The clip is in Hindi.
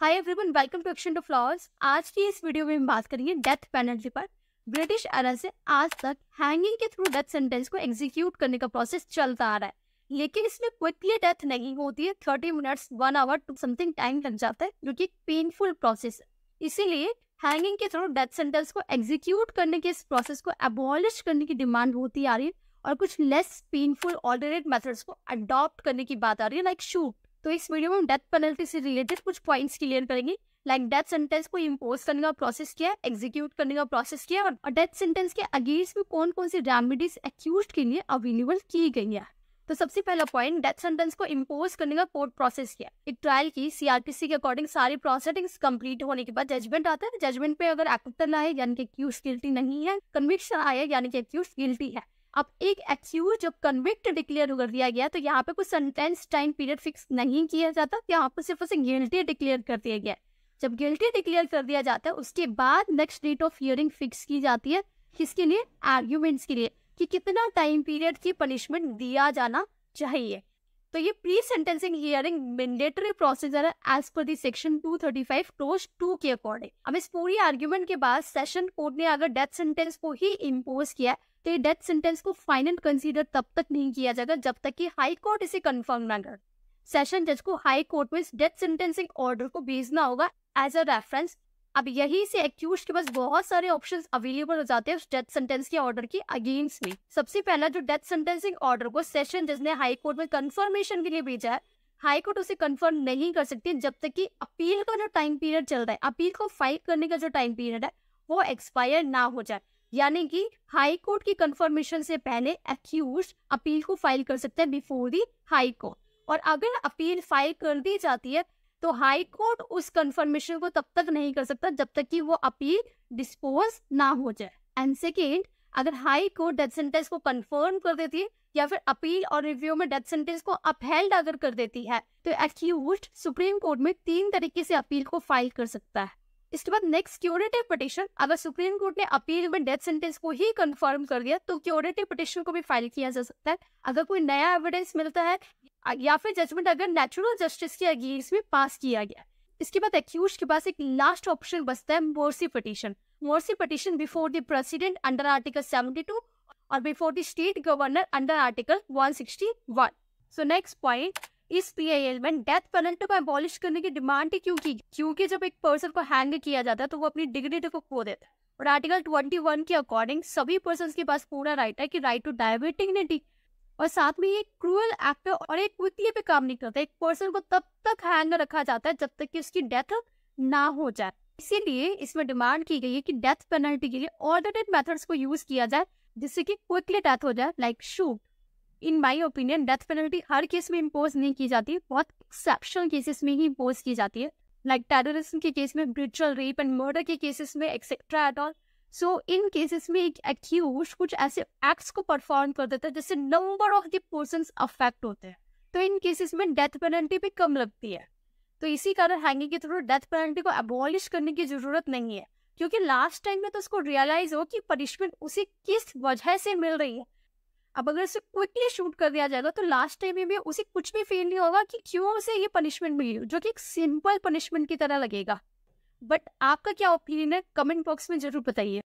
hi everyone welcome to action to flowers आज की इस वीडियो में हम बात करेंगे डेथ पेनल्टी पर ब्रिटिश एरा से आज तक हैंगिंग के थ्रू डेथ सेंटेंस को एग्जीक्यूट करने का प्रोसेस चलता आ रहा है लेकिन इसमें क्विकली डेथ नहीं होती है thirty minutes one hour two something time लग जाता है जो कि एक पेनफुल प्रोसेस है इसीलिए हैंगिंग के थ्रू डेथ सेंटेंस को एग्जीक्यूट करने के इस प्रोसेस को एबॉलिश करने की डिमांड होती आ रही है और कुछ लेस पेनफुल ऑल्टरनेट मेथड्स को अडॉप्ट करने की बात आ रही है लाइक शूट तो इस वीडियो में हम डेथ पेनल्टी से रिलेटेड कुछ पॉइंट्स क्लियर करेंगे लाइक डेथ सेंटेंस को इम्पोज करने का प्रोसेस किया एग्जीक्यूट करने का प्रोसेस किया और डेथ सेंटेंस के अगेंस्ट में कौन कौन सी रेमिडीज एक्यूज के लिए अवेलेबल की गई है तो सबसे पहला पॉइंट डेथ सेंटेंस को इम्पोज करने का कोर्ट प्रोसेस किया एक ट्रायल की सीआरपीसी के अकॉर्डिंग सारी प्रोसेडिंग्स कंप्लीट होने के बाद जजमेंट आता है जजमेंट पे अगर एक्टर ना यानी कि एक्यूज गिल्टी नहीं है कन्विक्शन आया यानी कि एक्यूज गिल्टी है अब एक एक्यूज जब कन्विक्ट डिक्लेयर कर दिया गया तो यहाँ पे कोई सेंटेंस टाइम पीरियड फिक्स नहीं किया जाता तो यहाँ पर सिर्फ उसे गिल्टी डिक्लेयर कर दिया गया जब गिल्टी डिक्लेयर कर दिया जाता है उसके बाद next date of hearing fix की जाती है किसके लिए आर्ग्यूमेंट्स के लिए कि कितना टाइम पीरियड की पनिशमेंट दिया जाना चाहिए तो ये pre sentencing hearing mandatory procedure है as per the section 235 clause two के अकॉर्डिंग अब इस पूरी आर्ग्यूमेंट के बाद सेशन कोर्ट ने अगर डेथ सेंटेंस को ही इम्पोज किया तो ये डेथ सेंटेंस को फाइनल कंसीडर तब तक नहीं किया जाएगा जब तक कि हाई कोर्ट इसे कंफर्म ना कर सेशन जज को हाई कोर्ट में डेथ सेंटेंसिंग ऑर्डर को भेजना होगा एज अ रेफरेंस अब यही से एक्यूज के पास बहुत सारे ऑप्शंस अवेलेबल हो जाते हैं उस डेथ सेंटेंस के ऑर्डर के अगेंस्ट में सबसे पहला जो डेथ सेंटेंसिंग ऑर्डर को सेशन जिसने हाई कोर्ट में कंफर्मेशन के लिए भेजा है हाई कोर्ट उसे कंफर्म नहीं कर सकती जब तक कि अपील का जो टाइम पीरियड चल रहा है अपील को फाइल करने का जो टाइम पीरियड है वो एक्सपायर ना हो जाए यानी कि हाई कोर्ट की कंफर्मेशन से पहले एक्यूज अपील को फाइल कर सकते हैं बिफोर दी हाई कोर्ट और अगर अपील फाइल कर दी जाती है तो हाई कोर्ट उस कंफर्मेशन को तब तक नहीं कर सकता जब तक कि वो अपील डिस्पोज ना हो जाए एंड सेकेंड अगर हाई कोर्ट डेथ सेंटेंस को कंफर्म कर देती है या फिर अपील और रिव्यू में डेथ सेंटेंस को अपहेल्ड अगर कर देती है तो एक्यूज सुप्रीम कोर्ट में तीन तरीके से अपील को फाइल कर सकता है इसके बाद नेक्स्ट क्यूरेटिव पटिशन अगर सुप्रीम कोर्ट ने अपील में डेथ सेंटेंस को ही कंफर्म कर दिया तो क्यूरेटिव पटिशन को भी फाइल किया जा सकता है अगर कोई नया एविडेंस मिलता है या फिर जजमेंट अगर नेचुरल जस्टिस के अगेंस्ट में पास किया गया इसके बाद एक्यूज के पास एक लास्ट ऑप्शन बचता है mercy petition mercy petition before the president under article seventy two और before the state governor under article one sixty one so next point इस पी आई एल में डेथ पेनल्टी को एबॉलिश करने की डिमांड ही क्यों की क्योंकि जब एक पर्सन को हैंग किया जाता है तो वो अपनी डिग्निटी को खो देता है और आर्टिकल ट्वेंटी वन के अकॉर्डिंग सभी पर्सन के पास पूरा राइट है कि राइट टू डायबिटिंग और साथ में ये क्रूअल एक्टर और एक क्विकली पे काम नहीं करता एक पर्सन को तब तक हैंग रखा जाता है जब तक कि उसकी डेथ ना हो जाए इसीलिए इसमें डिमांड की गई है कि डेथ पेनल्टी के लिए ऑल्टरनेट मेथड्स को यूज किया जाए जिससे कि क्विकली डेथ हो जाए like shoot in my opinion death penalty हर केस में इम्पोज नहीं की जाती बहुत एक्सेप्शनल केसेस में ही इम्पोज की जाती है लाइक टेररिज्म के केस में ब्रिचुअल रेप एंड मर्डर के केसेस में एक्सेट्रा एट ऑल सो इन केसेस में एक एक्यूज कुछ ऐसे एक्ट्स को परफॉर्म कर देता है जिससे नंबर ऑफ दर्सन अफेक्ट होते हैं तो इन केसेस में डेथ पेनल्टी भी कम लगती है तो इसी कारण हैंगिंग के थ्रू डेथ पेनल्टी को एबॉलिश करने की जरूरत नहीं है क्योंकि लास्ट टाइम में तो उसको रियलाइज हो कि पनिशमेंट उसे किस वजह से मिल रही है अब अगर उसे क्विकली शूट कर दिया जाएगा तो लास्ट टाइम में भी उसे कुछ भी फील नहीं होगा कि क्यों उसे ये पनिशमेंट मिली जो कि एक सिंपल पनिशमेंट की तरह लगेगा बट आपका क्या ओपिनियन है कमेंट बॉक्स में जरूर बताइए